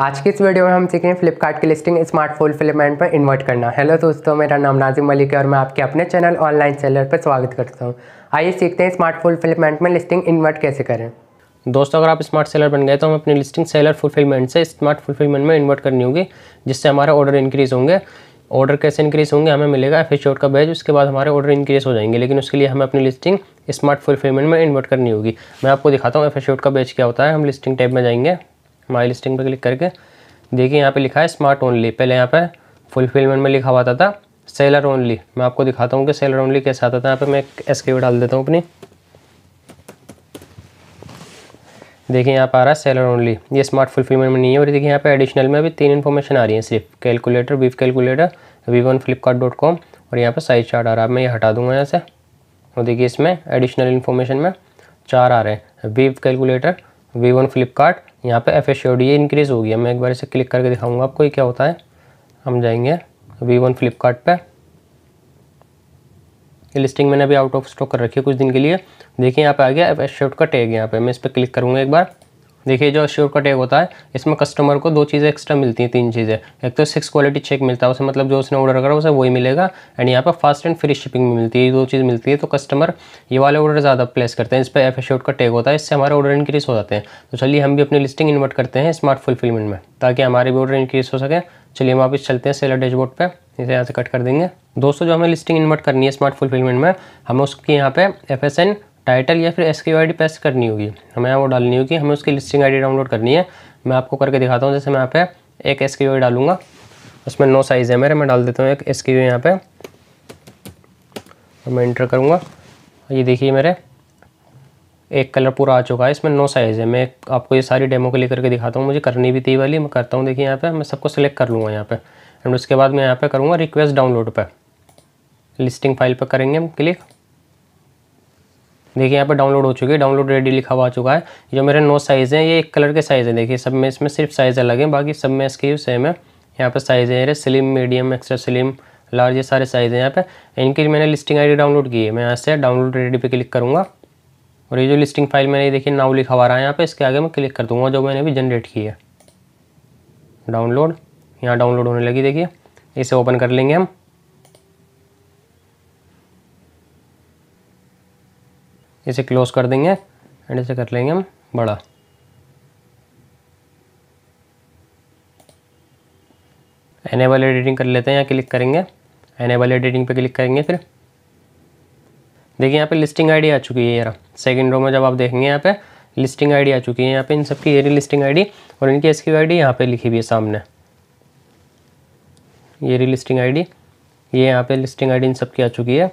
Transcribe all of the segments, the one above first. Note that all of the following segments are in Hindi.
आज की इस वीडियो में हम सीखेंगे फ्लिपकार्ट की लिस्टिंग स्मार्टफोन फिलेमेंट पर इन्वर्ट करना हेलो दोस्तों मेरा नाम नाजिम मलिक है और मैं आपके अपने चैनल ऑनलाइन सेलर पर स्वागत करता हूँ आइए सीखते हैं स्मार्टफोन फिलेमेंट में लिस्टिंग इन्वर्ट कैसे करें दोस्तों अगर आप स्मार्ट सेलर बन गए तो हम अपनी लिस्टिंग सेलर फुलफिलमेंट से स्मार्ट फुलफिलमेंट में इन्वर्ट करनी होगी जिससे हमारा ऑर्डर इंक्रीज़ होंगे ऑर्डर कैसे इंक्रीज़ होंगे हमें मिलेगा एफ एच का बैच उसके बाद हमारे ऑर्डर इंक्रीज़ हो जाएंगे लेकिन उसके लिए हमें अपनी लिस्टिंग स्मार्ट फुलफिलमेंट में इन्वर्ट करनी होगी मैं आपको दिखाता हूँ एफ एच का बैच क्या होता है हम लिस्टिंग टैब में जाएंगे माई लिस्टिंग पर क्लिक करके देखिए यहाँ पे लिखा है स्मार्ट ओनली पहले यहाँ पर फुलफिलमेंट में लिखा हुआ था, था सेलर ओनली मैं आपको दिखाता हूँ कि सेलर ओनली कैसे आता था यहाँ पर मैं एस डाल देता हूँ अपनी देखिए यहाँ पर आ रहा है सेलर ओनली ये स्मार्ट फुलफिलमेंट में नहीं है और देखिए यहाँ पे एडिशनल में अभी तीन इन्फॉर्मेशन आ रही है सिर्फ कैलकुलेटर वीफ calculator V one Flipkart dot com और यहाँ पर साइज चार्ट आ रहा है मैं ये हटा दूँगा यहाँ से और देखिए इसमें एडिशनल इन्फॉर्मेशन में चार आ रहे हैं वीव कैलकुलेटर वी वन फ्लिपकार्ट यहाँ पर एफ एस ये इंक्रीज़ हो गया मैं एक बार इसे क्लिक करके दिखाऊँगा आपको ये क्या होता है हम जाएंगे वी वन फ्लिपकार्ट पर ये लिस्टिंग मैंने अभी आउट ऑफ स्टॉक कर रखी है कुछ दिन के लिए देखिए यहाँ पे आ गया एफ एस का टैग यहाँ पे मैं इस पर क्लिक करूँगा एक बार देखिए जो श्योर का टैग होता है इसमें कस्टमर को दो चीज़ें एक्स्ट्रा मिलती हैं तीन चीज़ें एक तो सिक्स क्वालिटी चेक मिलता है उसे मतलब जो उसने ऑर्डर करा उसे वही मिलेगा एंड यहाँ पर फास्ट एंड फ्री शिपिंग भी मिलती है ये दो चीज़ मिलती है तो कस्टमर ये वाले ऑर्डर ज़्यादा प्लेस करते हैं इस पर एफ एश्योर का टैग होता है इससे हमारे ऑर्डर इंक्रीज़ हो जाते हैं तो चलिए हम भी अपनी लिस्टिंग इन्वर्ट करते हैं स्मार्ट फुलफिलमेंट में ताकि हमारे भी ऑर्डर इंक्रीज़ हो सके चलिए हम वापस चलते हैं सेलर डैशबोर्ड पर इसे यहाँ से कट कर देंगे दोस्तों जो हमें लिस्टिंग इन्वर्ट करनी है स्मार्ट फुलफिलमेंट में हमें उसके यहाँ पे एफ एस एन टाइटल या फिर S Q I D paste करनी होगी हमें यहाँ वो डालनी होगी हमें उसकी लिस्टिंग आई डी डाउनलोड करनी है मैं आपको करके दिखाता हूँ जैसे मैं यहाँ पे एक एस क्यू डालूंगा उसमें नो साइज़ है मेरे मैं डाल देता हूँ एक एस क्यू यहाँ पर मैं इंटर करूँगा ये देखिए मेरे एक कलर पूरा आ चुका है इसमें नो साइज़ है मैं आपको ये सारी डेमो के लिए करके दिखाता हूँ मुझे करनी भी थी वाली मैं करता हूँ देखिए यहाँ पर मैं सबको सेलेक्ट कर लूँगा यहाँ पर एंड उसके बाद मैं यहाँ पर करूँगा रिक्वेस्ट डाउनलोड पर लिस्टिंग फाइल पर करेंगे हम क्लिक देखिए यहाँ पे डाउनलोड हो चुकी है डाउनलोड रेडी लिखा हुआ चुका है जो मेरे नौ साइज़ हैं ये एक कलर के साइज़ है देखिए सब में इसमें सिर्फ साइज़ अलग है बाकी सब में इसके सेम है यहाँ पे साइज़ है मेरे slim medium extra slim large ये सारे साइज़ हैं यहाँ पे इनकी मैंने लिस्टिंग आई डाउनलोड की है मैं यहाँ से डाउनलोड रेडी पे क्लिक करूँगा और ये जो लिस्टिंग फाइल मैंने देखिए नाव लिखा हुआ रहा है यहाँ पे इसके आगे मैं क्लिक कर दूँगा जो मैंने अभी जनरेट की है डाउनलोड यहाँ डाउनलोड होने लगी देखिए इसे ओपन कर लेंगे हम इसे क्लोज कर देंगे एंड इसे कर लेंगे हम बड़ा एनेबल एडिटिंग कर लेते हैं यहाँ क्लिक करेंगे एनेबल एडिटिंग पे क्लिक करेंगे फिर देखिए यहाँ पे लिस्टिंग आईडी आ चुकी है यार सेकंड रो में जब आप देखेंगे यहाँ पे लिस्टिंग आईडी आ चुकी है यहाँ पे इन सबकी ये लिस्टिंग आईडी और इनकी एस क्यू आई यहाँ पर लिखी हुई है सामने ये री लिस्टिंग डी ये यहाँ पर लिस्टिंग आई इन सबकी आ चुकी है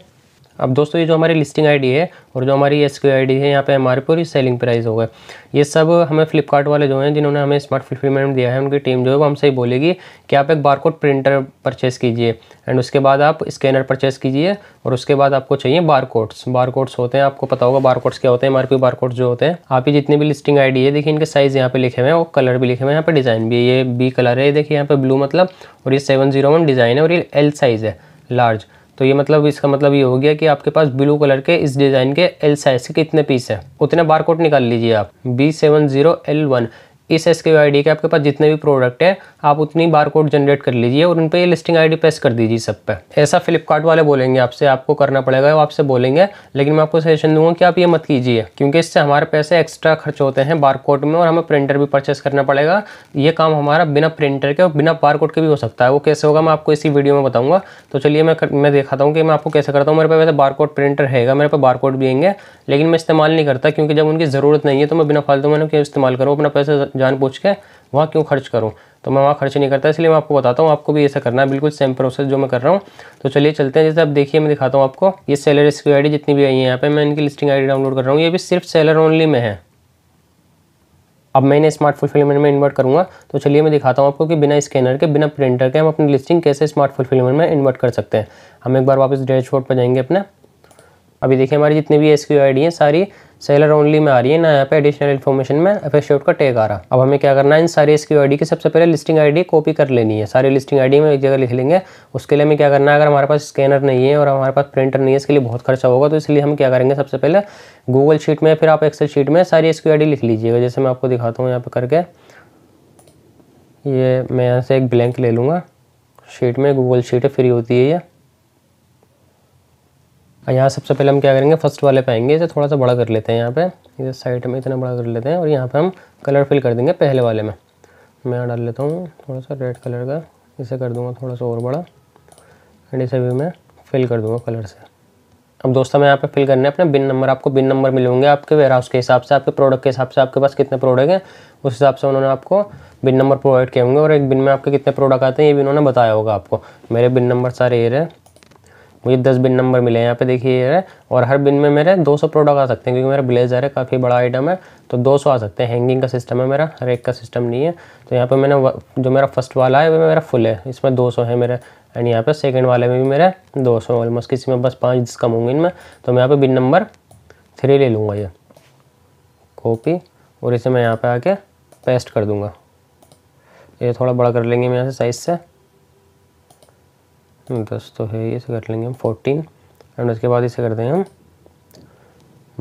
अब दोस्तों ये जो हमारी लिस्टिंग आईडी है और जो हमारी एस क्यू आई है यहाँ पे हमारी पूरी सेलिंग प्राइस होगा ये सब हमें फ्लिपकार्ट वाले जो हैं जिन्होंने हमें स्मार्ट फुलफिलमेंट दिया है उनकी टीम जो है वो हमसे ही बोलेगी कि आप एक बारकोड प्रिंटर परचेस कीजिए एंड उसके बाद आप स्कैनर परचेस कीजिए और उसके बाद आपको चाहिए बार कोड्स बार कोड्स होते हैं आपको पता होगा बार कोड्स क्या होते हैं एम कोड्स जो होते हैं आप ही जितनी भी लिस्टिंग आई है देखिए इनके साइज़ यहाँ पे लिखे हुए हैं और कलर भी लिखे हुए हैं यहाँ पे डिज़ाइन भी है ये बी कलर है देखिए यहाँ पे ब्लू मतलब और ये सेवन जीरो डिज़ाइन है और ये एल साइज़ है लार्ज तो ये मतलब इसका मतलब ये हो गया कि आपके पास ब्लू कलर के इस डिज़ाइन के एल साइज के कितने पीस हैं उतने बार निकाल लीजिए आप B seven zero L one इस एस के आई डी के आपके पास जितने भी प्रोडक्ट है आप उतनी बार कोड जनरेट कर लीजिए और उन पर लिस्टिंग आई डी पेस्ट कर दीजिए सब पे ऐसा फ्लिपकार्ट वाले बोलेंगे आपसे आपको करना पड़ेगा वो आपसे बोलेंगे लेकिन मैं आपको सजेशन दूंगा कि आप ये मत कीजिए क्योंकि इससे हमारे पैसे एक्स्ट्रा खर्च होते हैं बार कोड में और हमें प्रिंटर भी परचेस करना पड़ेगा ये काम हमारा बिना प्रिंटर के और बिना बार कोड के भी हो सकता है वो कैसे होगा मैं आपको इसी वीडियो में बताऊँगा तो चलिए मैं मैं दिखाता हूँ कि मैं आपको कैसे करता हूँ मेरे पास वैसे बार कोड प्रिंटर रहेगा मेरे पास बार कोड भी आएंगे लेकिन मैं इस्तेमाल नहीं करता क्योंकि जब उनकी ज़रूरत नहीं है तो मैं बिना फालतू मैंने इस्तेमाल करूँ अपना पैसा जान पूछ के वहाँ क्यों खर्च करूँ तो मैं वहाँ खर्च नहीं करता इसलिए मैं आपको बताता हूँ आपको भी ऐसा करना है बिल्कुल सेम प्रोसेस जो मैं कर रहा हूँ तो चलिए चलते हैं जैसे आप देखिए मैं दिखाता हूँ आपको ये सेलर की आई जितनी भी आई है यहाँ पर मैं इनकी लिस्टिंग आई डाउनलोड कर रहा हूँ ये भी सिर्फ सेलर ओनली में है अब मैं इन्हें स्मार्ट फुलफिलमेंट में इन्वर्ट करूँगा तो चलिए मैं दिखाता हूँ आपको कि बिना स्कैनर के बिना प्रिंटर के हम अपनी लिस्टिंग कैसे स्मार्ट फुलफिलमेंट में इन्वर्ट कर सकते हैं हम एक बार वापस डैशबोर्ड पर जाएंगे अपना अभी देखिए हमारी जितनी भी एस क्यू आई डी है सारी सेलर ओनली में आ रही है ना यहाँ पे एडिशनल इन्फॉर्मेशन में एफ का टेक आ रहा अब हमें क्या करना है इन सारे एस क्यू की सबसे पहले लिस्टिंग आई कॉपी कर लेनी है सारी लिस्टिंग आई में एक जगह लिख लेंगे उसके लिए हमें क्या करना है अगर हमारे पास स्कैनर नहीं है और हमारे पास प्रिंटर नहीं है इसके लिए बहुत खर्चा होगा तो इसलिए हम क्या करेंगे सबसे पहले गूगल शीट में फिर आप एक्सेल शीट में सारी एस लिख लीजिएगा जैसे मैं आपको दिखाता हूँ यहाँ पर करके ये मैं यहाँ से एक ब्लैंक ले लूँगा शीट में गूगल शीट फ्री होती है ये और यहाँ सबसे पहले हम क्या करेंगे फर्स्ट वाले पे आएंगे इसे थोड़ा सा बड़ा कर लेते हैं यहाँ पे इसे साइड में इतना बड़ा कर लेते हैं और यहाँ पे हम कलर फिल कर देंगे पहले वाले में मैं यहाँ डाल लेता हूँ थोड़ा सा रेड कलर का इसे कर दूँगा थोड़ा सा और बड़ा एंड इसे भी मैं फिल कर दूँगा कलर से अब दोस्तों मैं यहाँ पे फिल करने अपने बिन नंबर आपको बिन नंबर मिलेंगे आपके वेयर हाउस के हिसाब से आपके प्रोडक्ट के हिसाब से आपके पास कितने प्रोडक्ट हैं उस हिसाब से उन्होंने आपको बिन नंबर प्रोवाइड किए होंगे और एक बिन में आपके कितने प्रोडक्ट आते हैं ये भी उन्होंने बताया होगा आपको मेरे बिन नंबर सारे ये रहे मुझे दस बिन नंबर मिले यहाँ पे देखिए है और हर बिन में मेरे 200 प्रोडक्ट आ सकते हैं क्योंकि मेरा ब्लेजर है काफ़ी बड़ा आइटम है तो 200 आ सकते हैं हैंगिंग का सिस्टम है मेरा एक का सिस्टम नहीं है तो यहाँ पे मैंने जो मेरा फर्स्ट वाला है वो मेरा फुल है इसमें 200 है मेरे एंड यहाँ पर सेकेंड वाले में भी मेरे 200 ऑलमोस्ट किसी में बस पाँच कम होंगे इनमें तो मैं यहाँ पर बिन नंबर थ्री ले लूँगा ये कॉपी और इसे मैं यहाँ पर आके पेस्ट कर दूँगा ये थोड़ा बड़ा कर लेंगे मैं यहाँ से साइज़ से दस तो है ये से कर लेंगे हम फोर्टीन एंड उसके बाद इसे करते हैं हम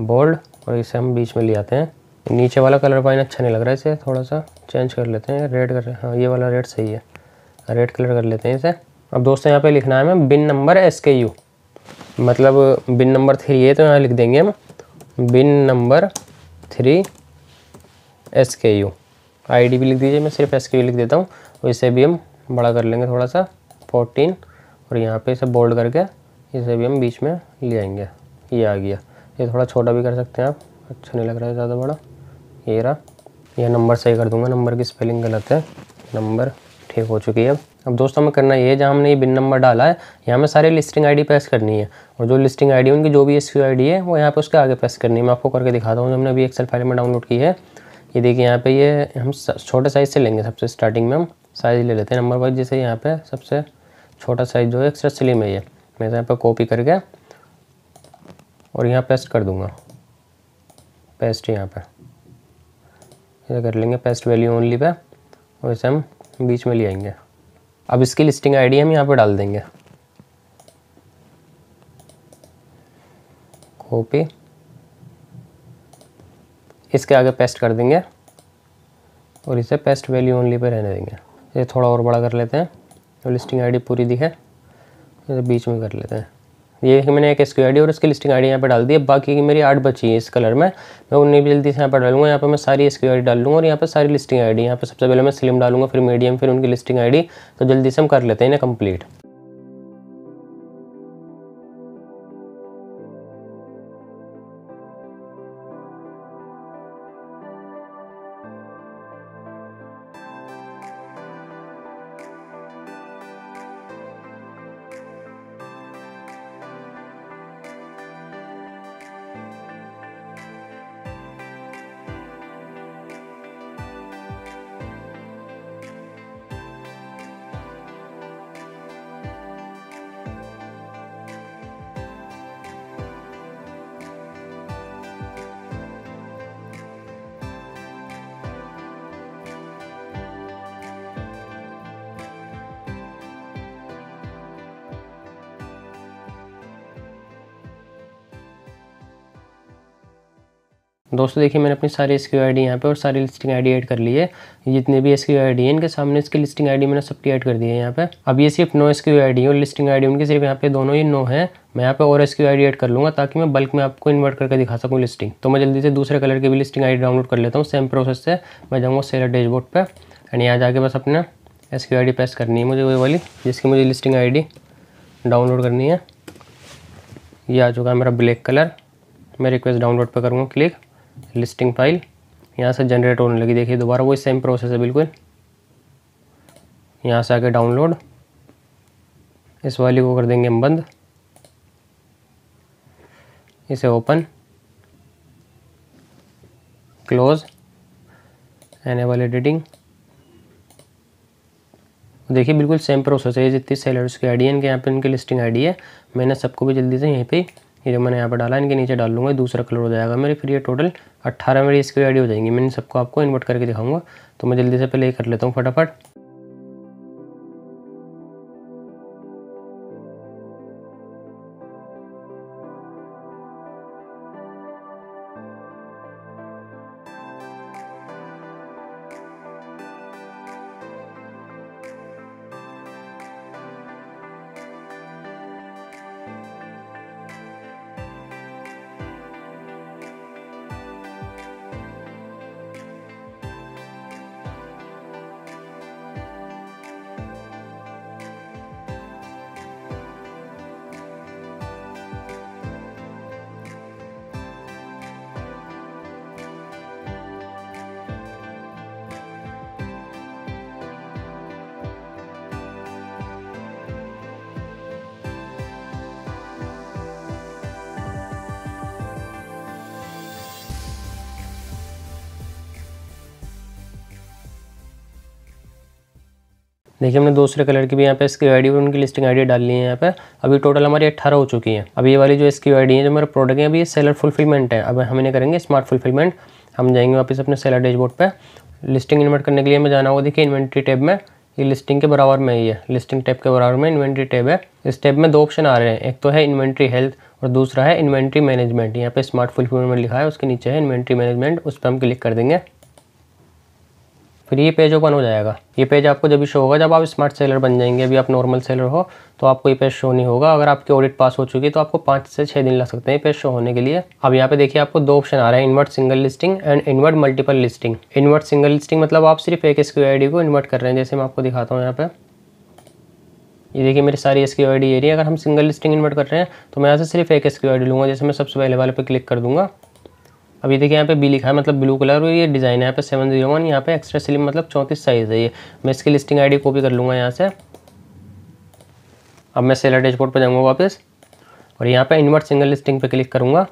बोल्ड और इसे हम बीच में ले आते हैं नीचे वाला कलर पाइन अच्छा नहीं लग रहा है इसे थोड़ा सा चेंज कर लेते हैं रेड कर हाँ ये वाला रेड सही है रेड कलर कर लेते हैं इसे अब दोस्तों यहाँ पे लिखना है हमें bin number S K U मतलब बिन नंबर थ्री है तो यहाँ लिख देंगे हम bin number three S K U I D भी लिख दीजिए मैं सिर्फ एस के यू लिख देता हूँ इसे भी हम बड़ा कर लेंगे थोड़ा सा फोर्टीन और यहाँ पे इसे बोल्ड करके इसे भी हम बीच में ले आएंगे ये आ गया ये थोड़ा छोटा भी कर सकते हैं आप अच्छा नहीं लग रहा है ज़्यादा बड़ा ये रहा यह नंबर सही कर दूंगा नंबर की स्पेलिंग गलत है नंबर ठीक हो चुकी है अब दोस्तों हमें करना ये है जहाँ हमने ये बिन नंबर डाला है यहाँ में सारे लिस्टिंग आईडी पेश करनी है और जो लिस्टिंग आईडी उनकी जो भी एस आईडी है वो यहाँ पे उसके आगे पेश करनी है मैं आपको करके दिखाता हूँ जो हमने अभी एक्सेल फाइल में डाउनलोड की है ये देखिए यहाँ पे ये हम छोटे साइज़ से लेंगे सबसे स्टार्टिंग में हम साइज़ ले लेते हैं नंबर वाइज जैसे यहाँ पर सबसे छोटा साइज जो है एक्स्ट्रा स्लिम है ये मैं तो यहाँ पर कॉपी करके और यहाँ पेस्ट कर दूँगा पेस्ट यहाँ पर इधर कर लेंगे पेस्ट वैल्यू ओनली पे और इसे हम बीच में ले आएंगे अब इसकी लिस्टिंग आईडी हम यहाँ पर डाल देंगे कॉपी इसके आगे पेस्ट कर देंगे और इसे पेस्ट वैल्यू ओनली पे रहने देंगे ये थोड़ा और बड़ा कर लेते हैं और लिस्टिंग आईडी पूरी दी है तो बीच में कर लेते हैं ये कि मैंने एक एस आई और इसकी लिस्टिंग आई डी यहाँ पर डाल दी है बाकी की मेरी आठ बची है इस कलर में मैं उन्हें भी जल्दी से यहाँ पर डालूंगा यहाँ पर मैं सारी एस आई डाल लूँगा और यहाँ पर सारी लिस्टिंग आई डी यहाँ पर सबसे पहले मैं स्लिम डालूंगा फिर मीडियम फिर उनकी लिस्टिंग आई डी तो जल्दी से हम कर लेते हैं इन्हें कम्प्लीट दोस्तों देखिए मैंने अपनी सारी एस क्यू आई डी यहाँ पर और सारी लिस्टिंग आई डी ऐड कर ली है जितने भी एस आई डी है इनके सामने इसकी लिस्टिंग आई डी मैंने सबकी ऐड कर दी है यहाँ पे अब ये सिर्फ no S Q I D और लिस्टिंग आई डी उनकी सिर्फ यहाँ पे दोनों ही नो है मैं यहाँ पे और S Q I D add कर लूँगा ताकि मैं बल्क में आपको इन्वर्ट करके दिखा सकूँ लिस्टिंग तो मैं जल्दी से दूसरे कलर की भी लिस्टिंग आई डी डाउनलोड कर लेता हूँ सेम प्रोसेस से मैं जाऊँगा सेलर डैशबोर्ड पर एंड यहाँ जाके बस अपने S Q I D press करनी है मुझे वही वाली जिसकी मुझे लिस्टिंग आई डी डाउनलोड करनी है ये आ चुका है मेरा ब्लैक कलर मैं रिक्वेस्ट डाउनलोड पर करूँगा क्लिक लिस्टिंग फाइल यहाँ से जनरेट होने लगी देखिए दोबारा वही सेम प्रोसेस है बिल्कुल यहाँ से आके डाउनलोड इस वाली को कर देंगे हम बंद इसे ओपन क्लोज एनेबल एडिटिंग देखिए बिल्कुल सेम प्रोसेस है जितनी सेलर्स की आईडी डी है इनके यहाँ पर इनकी लिस्टिंग आईडी है मैंने सबको भी जल्दी से यहीं पे ये जो मैंने यहाँ पर डाला इनके नीचे डाल लूँगा दूसरा कलर हो जाएगा मेरे फिर ये टोटल अट्ठारह मेरी इसकी आईडी हो जाएंगी मैं इन सबको आपको इन्वर्ट करके दिखाऊंगा तो मैं जल्दी से पहले ये कर लेता हूँ फटाफट देखिए हमने दूसरे कलर की भी यहाँ पे एस क्यू और उनकी लिस्टिंग आई डाल ली है यहाँ पे अभी टोटल हमारी अट्ठारह हो चुकी है अभी ये वाली जो एस क्यू आई है जो मेरे प्रोडक्ट है अभी ये सेलर फुलफिलमेंट है अब हम इन्हें करेंगे स्मार्ट फुलफिलमेंट हम जाएंगे वापस अपने सेलर डैशबोर्ड पर लिस्टिंग इन्वर्ट करने के लिए हमें जाना होगा देखिए इन्वेंट्री टैब में ये लिस्टिंग के बराबर में ही है लिस्टिंग टैब के बराबर में इन्वेंट्री टैब है इस टैब में दो ऑप्शन आ रहे हैं एक तो है इन्वेंट्री हेल्थ और दूसरा है इन्वेंट्री मैनेजमेंट यहाँ पे स्मार्ट फुलफिलमेंट लिखा है उसके नीचे है इन्वेंट्री मैनेजमेंट उस पर हम क्लिक कर देंगे फिर ये पेज ओपन हो जाएगा ये पेज आपको जब भी शो होगा जब आप स्मार्ट सेलर बन जाएंगे अभी आप नॉर्मल सेलर हो तो आपको ये पेज शो नहीं होगा अगर आपकी ऑडिट पास हो चुकी है तो आपको पाँच से छः दिन लग सकते हैं पेज शो होने के लिए अब यहाँ पे देखिए आपको दो ऑप्शन आ रहा है invert single listing and invert multiple listing invert single listing मतलब आप सिर्फ एक एस को इन्वर्ट कर रहे हैं जैसे मैं आपको दिखाता हूँ यहाँ पर ये देखिए मेरी सारी एस क्यू आई डी ए रही है अगर हम सिंगल लिस्टिंग इन्वर्ट कर रहे हैं तो मैं यहाँ से सिर्फ एक एस क्यू आई डी लूँगा जैसे मैं सबसे पहले वाले पर क्लिक कर दूँगा अभी देखिए यहाँ पे बी लिखा है मतलब ब्लू कलर और ये डिज़ाइन है यहाँ पे सेवन जीरो वन यहाँ पे एक्स्ट्रा स्लिम मतलब चौंतीस साइज़ है ये मैं इसकी लिस्टिंग आईडी कॉपी कर लूँगा यहाँ से अब मैं सेलर डैशबोर्ड पर जाऊँगा वापस और यहाँ पे इन्वर्ट सिंगल लिस्टिंग पे क्लिक करूँगा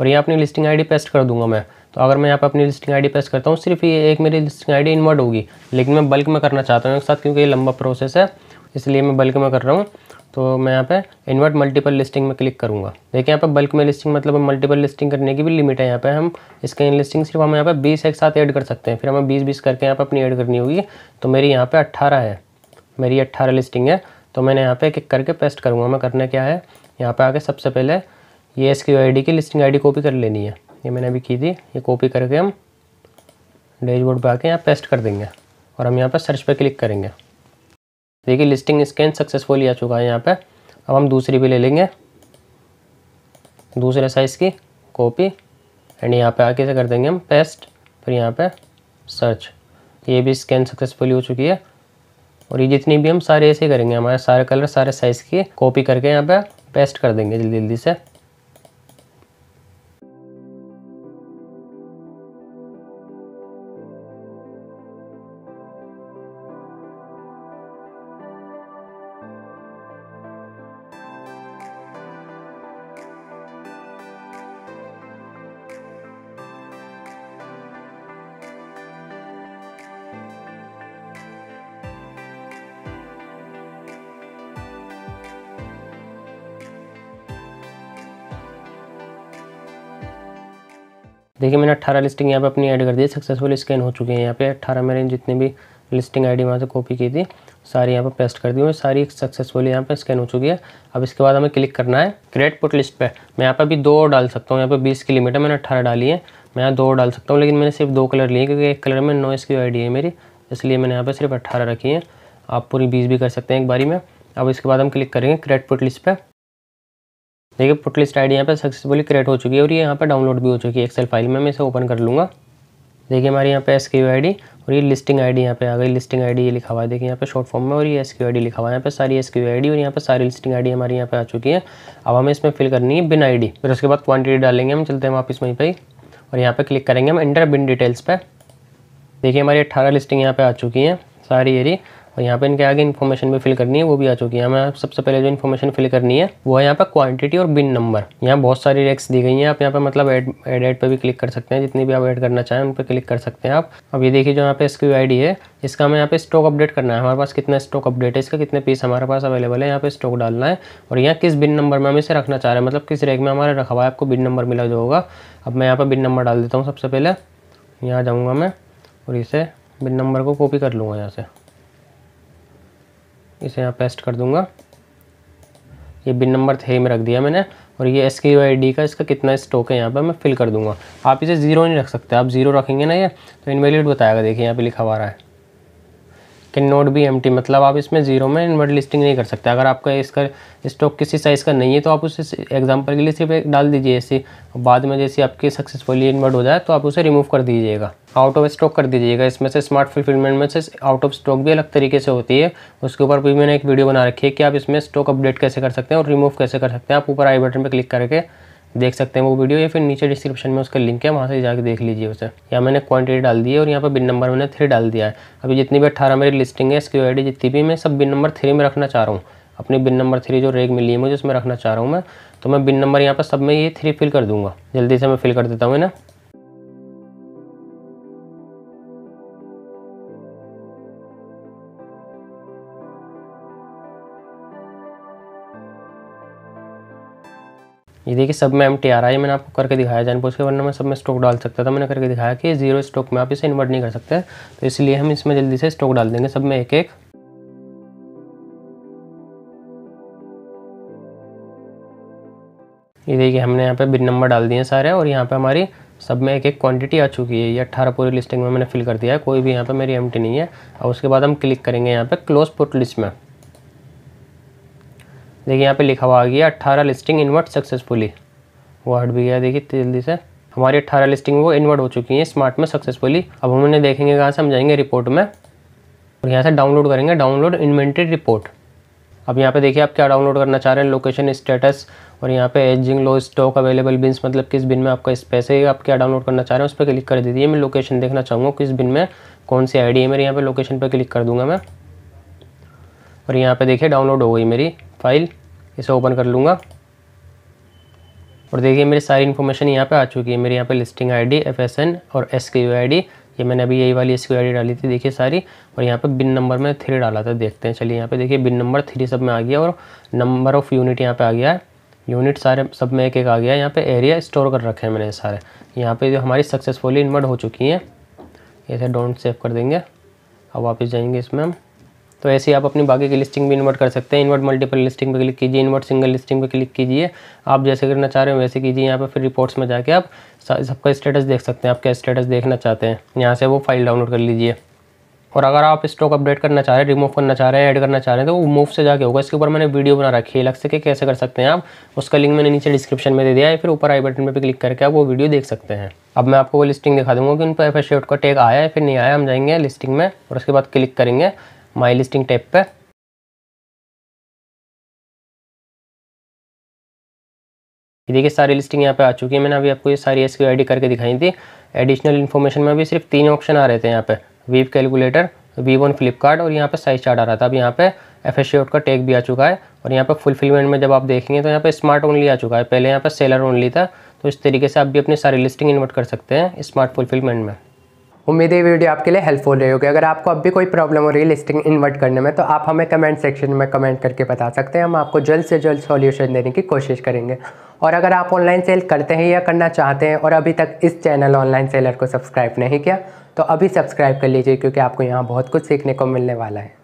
और यहाँ अपनी लिस्टिंग आई पेस्ट कर दूंगा मैं तो अगर मैं यहाँ पर अपनी लिस्टिंग आई पेस्ट करता हूँ सिर्फ ये एक मेरी लिस्टिंग आई इन्वर्ट होगी लेकिन मैं बल्क में करना चाहता हूँ एक साथ क्योंकि ये लंबा प्रोसेस है इसलिए मैं बल्क में कर रहा हूँ तो मैं यहाँ पे इन्वर्ट मल्टीपल लिस्टिंग में क्लिक करूँगा देखिए यहाँ पे बल्क में लिस्टिंग मतलब मल्टीपल लिस्टिंग करने की भी लिमिट है यहाँ पे हम इसके इन लिस्टिंग सिर्फ हम यहाँ पे बीस एक साथ ऐड कर सकते हैं फिर हमें बीस बीस करके यहाँ पे अपनी ऐड करनी होगी तो मेरी यहाँ पर अट्ठारह है मेरी अट्ठारह लिस्टिंग है तो मैंने यहाँ पर एक करके पेस्ट करूँगा मैं करना क्या है यहाँ पर आके सबसे पहले ये एस क्यू की लिस्टिंग आई कॉपी कर लेनी है ये मैंने अभी की थी ये कॉपी करके हम डैशबोर्ड पर आके यहाँ पेस्ट कर देंगे और हम यहाँ पर सर्च पर क्लिक करेंगे देखिए लिस्टिंग स्कैन सक्सेसफुली आ चुका है यहाँ पे अब हम दूसरी भी ले लेंगे दूसरे साइज़ की कॉपी एंड यहाँ पे आके से कर देंगे हम पेस्ट फिर यहाँ पे सर्च ये भी स्कैन सक्सेसफुली हो चुकी है और ये जितनी भी हम सारे ऐसे करेंगे हमारे सारे कलर सारे साइज़ की कॉपी करके यहाँ पे पेस्ट कर देंगे जल्दी जल्दी से देखिए मैंने अट्ठारह लिस्टिंग यहाँ पर अपनी ऐड कर दी सक्सेसफुल स्कैन हो चुके हैं यहाँ पे अट्ठारह मैंने जितने भी लिस्टिंग आईडी वहाँ से कॉपी की थी सारी यहाँ पर पेस्ट कर दी हूँ सारी सक्सेसफुली यहाँ पे स्कैन हो चुकी है अब इसके बाद हमें क्लिक करना है क्रिएट पुट लिस्ट पे मैं यहाँ पर अभी दो डाल सकता हूँ यहाँ पे बीस की लिमिट है मैंने अट्ठारह डाली है मैं यहाँ दो डाल सकता हूँ लेकिन मैंने सिर्फ दो कलर लिए क्योंकि एक कलर में नॉइस की आई है मेरी इसलिए मैंने यहाँ पर सिर्फ अट्ठारह रखी है आप पूरी बीस भी कर सकते हैं एक बारी में अब इसके बाद हम क्लिक करेंगे क्रेड पुट लिस्ट पर देखिए पुट लिस्ट आई यहाँ पर सक्सेसफुली क्रिएट हो चुकी है और ये यहाँ पर डाउनलोड भी हो चुकी है एक्सेल फाइल में मैं इसे ओपन कर लूँगा देखिए हमारे यहाँ पे एस क्यू आई डी और ये लिस्टिंग आई डी यहाँ पे आ गई लिस्टिंग आई डी ये लिखा हुआ है देखिए यहाँ पे शॉर्ट फॉर्म में और ये एस क्यू आई डी लिखा हुआ है यहाँ पे सारी एस क्यू आई डी और यहाँ पे सारी लिस्टिंग आई डी हमारी यहाँ पे आ चुकी है अब हमें इसमें फिल करनी है बिन आई डी फिर उसके बाद क्वान्टिटी डालेंगे हम चलते हैं वापस वहीं पर और यहाँ पर क्लिक करेंगे हम इंटर बिन डिटेल्स पर देखिए हमारी अट्ठारह लिस्टिंग यहाँ पर आ चुकी हैं सारी एरी और यहाँ पे इनके आगे इन्फॉर्मेशन भी फिल करनी है वो भी आ चुकी है हमें सबसे पहले जो इन्फॉर्मेशन फिल करनी है वो है यहाँ पर क्वांटिटी और बिन नंबर यहाँ बहुत सारी रेक्स दी गई हैं आप यहाँ पर मतलब एड एड एड पर भी क्लिक कर सकते हैं जितनी भी आप ऐड करना चाहें उन पर क्लिक कर सकते हैं आप अब ये देखिए जो यहाँ पे इसकी आई है इसका हमें यहाँ पे स्टॉक अपडेट करना है हमारे पास कितना स्टॉक अपडेट है इसका कितने पीस हमारे पास अवेलेबल है यहाँ पे स्टॉक डालना है और यहाँ किस बिन नंबर में हम इसे रखना चाह रहे हैं मतलब किस रैक में हमारा रखा हुआ है आपको बिन नंबर मिला जो होगा अब मैं यहाँ पर बिन नंबर डाल देता हूँ सबसे पहले यहाँ जाऊँगा मैं और इसे बिन नंबर को कॉपी कर लूँगा यहाँ से इसे यहाँ पेस्ट कर दूँगा ये बिन नंबर थे में रख दिया मैंने और ये एस यू आई डी का इसका कितना स्टॉक है यहाँ पर मैं फिल कर दूँगा आप इसे ज़ीरो नहीं रख सकते आप ज़ीरो रखेंगे ना ये तो इनवेलिड बताएगा देखिए यहाँ पे लिखा हुआ रहा है कैन नॉट बी एम मतलब आप इसमें जीरो में इन्वर्ट लिस्टिंग नहीं कर सकते अगर आपका इसका स्टॉक किसी साइज़ का नहीं है तो आप उसे एग्जाम्पल के लिए सिर्फ एक डाल दीजिए ऐसे बाद में जैसे आपके सक्सेसफुली इन्वर्ट हो जाए तो आप उसे रिमूव कर दीजिएगा आउट ऑफ स्टॉक कर दीजिएगा इसमें से स्मार्ट फुलफिलमेंट में से आउट ऑफ स्टॉक भी अलग तरीके से होती है उसके ऊपर भी मैंने एक वीडियो बना रखी है कि आप इसमें स्टॉक अपडेट कैसे कर सकते हैं और रिमूव कैसे कर सकते हैं आप ऊपर आई बटन पर क्लिक करके देख सकते हैं वो वीडियो या फिर नीचे डिस्क्रिप्शन में उसका लिंक है वहाँ से जाकर देख लीजिए उसे यहाँ मैंने क्वांटिटी डाल दी है और यहाँ पर बिन नंबर मैंने थ्री डाल दिया है अभी जितनी भी अट्ठारह मेरी लिस्टिंग है एसक्यू आई जितनी भी मैं सब बिन नंबर थ्री में रखना चाह रहा हूँ अपनी बिन नंबर थ्री जो रेग मिली है मुझे उसमें रखना चाह रहा हूँ मैं तो मैं बिन नंबर यहाँ पर सब में ये थ्री फिल कर दूँगा जल्दी से मैं फिल कर देता हूँ ना ये देखिए सब में एम टी आ रहा है मैंने आपको करके दिखाया जानबूझ के वरना मैं सब में स्टॉक डाल सकता था मैंने करके दिखाया कि जीरो स्टॉक में आप इसे इन्वर्ट नहीं कर सकते तो इसलिए हम इसमें जल्दी से स्टॉक डाल देंगे सब में एक एक ये देखिए हमने यहाँ पे बिन नंबर डाल दिए सारे और यहाँ पे हमारी सब में एक एक क्वांटिटी आ चुकी है ये अट्ठारह पूरी लिस्टिंग में मैंने फिल कर दिया है कोई भी यहाँ पे मेरी एम्प्टी नहीं है और उसके बाद हम क्लिक करेंगे यहाँ पे क्लोज पुट लिस्ट में देखिए यहाँ पे लिखा हुआ आ गया अट्ठारह लिस्टिंग इन्वर्ट सक्सेसफुली वो हट भी गया देखिए जल्दी से हमारी अट्ठारह लिस्टिंग वो इन्वर्ट हो चुकी हैं स्मार्ट में सक्सेसफुली अब हम उन्हें देखेंगे कहाँ से हम जाएंगे रिपोर्ट में और यहाँ से डाउनलोड करेंगे डाउनलोड इन्वेंट्री रिपोर्ट अब यहाँ पे देखिए आप क्या डाउनलोड करना चाह रहे हैं लोकेशन स्टेटस और यहाँ पे ageing low stock available bins मतलब किस बिन में आपका स्पेस है आप क्या डाउनलोड करना चाह रहे हैं उस पर क्लिक कर दीजिए मैं लोकेशन देखना चाहूँगा किस बिन में कौन सी आईडी है मेरे यहाँ पे लोकेशन पर क्लिक कर दूंगा मैं और यहाँ पे देखिए डाउनलोड हो गई मेरी फ़ाइल इसे ओपन कर लूँगा और देखिए मेरी सारी इन्फॉर्मेशन यहाँ पे आ चुकी है मेरे यहाँ पे लिस्टिंग आईडी एफएसएन और एस के आईडी ये मैंने अभी यही वाली एस आईडी डाली थी देखिए सारी और यहाँ पे बिन नंबर में थ्री डाला था देखते हैं चलिए यहाँ पे देखिए बिन नंबर थ्री सब में आ गया और नंबर ऑफ़ यूनिट यहाँ पर आ गया है यूनिट सारे सब में एक एक आ गया है यहाँ पर एरिया स्टोर कर रखे हैं मैंने सारे यहाँ पर जो हमारी सक्सेसफुली इन्वर्ट हो चुकी हैं ऐसे डोंट सेव कर देंगे अब वापस जाएंगे इसमें हम तो ऐसे आप अपनी बाकी की लिस्टिंग भी इन्वर्ट कर सकते हैं इन्वर्ट मल्टीपल लिस्टिंग पर क्लिक कीजिए इन्वर्ट सिंगल लिस्टिंग पर क्लिक कीजिए आप जैसे करना चाह रहे हो वैसे कीजिए यहाँ पर फिर रिपोर्ट्स में जाके आप सबका स्टेटस देख सकते हैं आप क्या स्टेटस देखना चाहते हैं यहाँ से वो फाइल डाउनलोड कर लीजिए और अगर आप स्टॉक अपडेट करना चाह रहे हैं रिमूव करना चाह रहे हैं ऐड करना चाह रहे हैं तो वो मूव से जाके होगा इसके ऊपर मैंने वीडियो बना रखी है अलग से कि कैसे कर सकते हैं आप उसका लिंक मैंने नीचे डिस्क्रिप्शन में दे दिया है फिर ऊपर आई बटन पे क्लिक करके आप वो वीडियो देख सकते हैं अब मैं आपको वो लिस्टिंग दिखा दूँगा कि उन पर एफ का टेक आया है फिर नहीं आया हम जाएंगे लिस्टिंग में और उसके बाद क्लिक करेंगे माई लिस्टिंग टैब पर ये देखिए सारी लिस्टिंग यहाँ पे आ चुकी है मैंने अभी आपको ये सारी एस क्यू आई करके दिखाई थी एडिशनल इन्फॉर्मेशन में भी सिर्फ तीन ऑप्शन आ रहे थे यहाँ पे वीव कैलकुलेटर वी वन फ्लिपकार्ट और यहाँ पे साइज चार्ट आ रहा था अब यहाँ पे एफ एस का टैग भी आ चुका है और यहाँ पे फुलफिलमेंट में जब आप देखेंगे तो यहाँ पर स्मार्ट ओनली आ चुका है पहले यहाँ पर सेलर ओनली था तो इस तरीके से आप भी अपनी सारी लिस्टिंग इन्वर्ट कर सकते हैं स्मार्ट फुलफिलमेंट में उम्मीद है वीडियो आपके लिए हेल्पफुल रही होगी अगर आपको अब भी कोई प्रॉब्लम हो रही है लिस्टिंग इन्वर्ट करने में तो आप हमें कमेंट सेक्शन में कमेंट करके बता सकते हैं हम आपको जल्द से जल्द सॉल्यूशन देने की कोशिश करेंगे और अगर आप ऑनलाइन सेल करते हैं या करना चाहते हैं और अभी तक इस चैनल ऑनलाइन सेलर को सब्सक्राइब नहीं किया तो अभी सब्सक्राइब कर लीजिए क्योंकि आपको यहाँ बहुत कुछ सीखने को मिलने वाला है